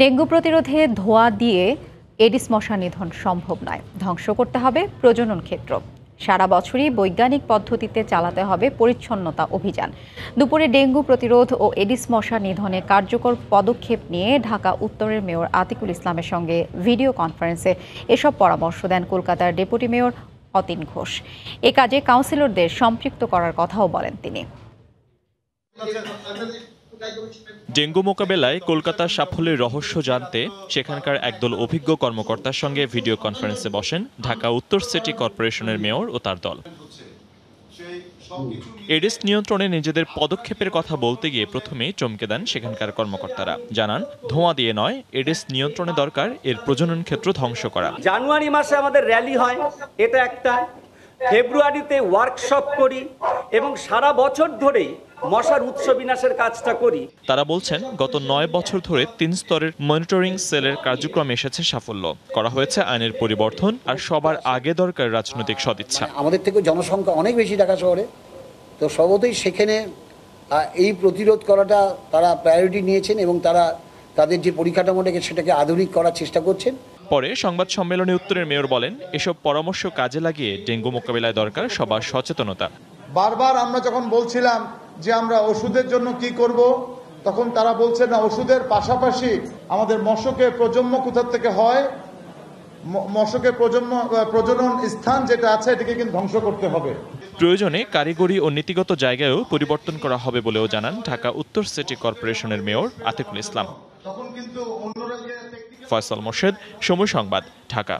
dengue প্রতিরোধে ধোয়া দিয়ে এডিস মশা নিধন সম্ভব নয় ধ্বংস করতে হবে প্রজনন ক্ষেত্র সারা বছরই বৈজ্ঞানিক পদ্ধতিতে চালাতে হবে পরিচ্ছন্নতা অভিযান দুপুরে ডেঙ্গু প্রতিরোধ ও এডিস মশা নিধনে কার্যকর পদক্ষেপ নিয়ে ঢাকা উত্তরের মেয়র আতিকুল ইসলামের সঙ্গে ভিডিও কনফারেন্সে এসব পরামর্শ দেন কলকাতার ডেপুটি মেয়র অতীন ঘোষ এ কাজে কাউন্সিলরদের সম্পৃক্ত করার কথাও বলেন তিনি ডেঙ্গু মোকাবেলায় কলকাতার সাফল্যের রহস্য জানতে সেখানকার একদল অভিজ্ঞ কর্মকর্তার সঙ্গে ভিডিও কনফারেন্সে বসেন ঢাকা উত্তর সিটি কর্পোরেশনের মেয়র ও তার দল এডিস নিয়ন্ত্রণে নিজেদের পদক্ষেপের কথা বলতে গিয়ে প্রথমে চমকে দেন সেখানকার কর্মকর্তারা জানান ধোঁয়া দিয়ে নয় এডিস নিয়ন্ত্রণে দরকার এর প্রজনন ক্ষেত্র ধ্বংস করা জানুয়ারি মাসে আমাদের র্যালি হয় এটা একটা ফেব্রুয়ারিতে ওয়ার্কশপ করি এবং সারা বছর ধরেই মশার উৎস বিনাশের কাজটা করি তারা বলছেন গত নয় বছর ধরে তিন স্তরের মনিটরিং সেলের কার্যক্রম এসেছে সাফল্য করা হয়েছে আইনের পরিবর্তন আর সবার আগে দরকার রাজনৈতিক সদিচ্ছা আমাদের থেকে জনসংখ্যা অনেক বেশি ঢাকা শহরে তো সবতেই সেখানে এই প্রতিরোধ করাটা তারা প্রায়োরিটি নিয়েছেন এবং তারা তাদের যে পরিকাঠামোটাকে সেটাকে আধুনিক করার চেষ্টা করছেন পরে সংবাদ সম্মেলনে উত্তরের মেয়র বলেন এসব পরামর্শ কাজে লাগিয়ে ডেঙ্গু মোকাবিলায় দরকার সবার সচেতনতা বারবার আমরা যখন বলছিলাম যে আমরা ওষুধের জন্য কি করব তখন তারা বলছে না ওষুধের পাশাপাশি আমাদের মশকে প্রজন্ম কোথা থেকে হয় মশকে প্রজন্ম প্রজনন স্থান যেটা আছে এটাকে কিন্তু ধ্বংস করতে হবে প্রয়োজনে কারিগরি ও নীতিগত জায়গায়ও পরিবর্তন করা হবে বলেও জানান ঢাকা উত্তর সিটি কর্পোরেশনের মেয়র আতিকুল ইসলাম ফয়সাল মোর্শেদ সময় সংবাদ ঢাকা